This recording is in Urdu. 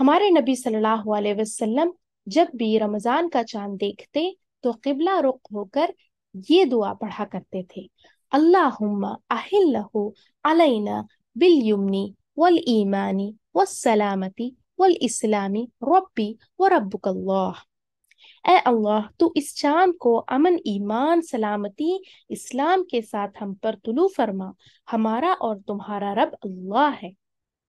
ہمارے نبی صلی اللہ علیہ وسلم جب بھی رمضان کا چاند دیکھتے تو قبلہ رخ ہو کر یہ دعا پڑھا کرتے تھے اللہم احلہ علینا بالیمنی والایمانی والسلامتی والاسلامی ربی وربک اللہ اے اللہ تو اس چاند کو امن ایمان سلامتی اسلام کے ساتھ ہم پر طلوع فرما ہمارا اور تمہارا رب اللہ ہے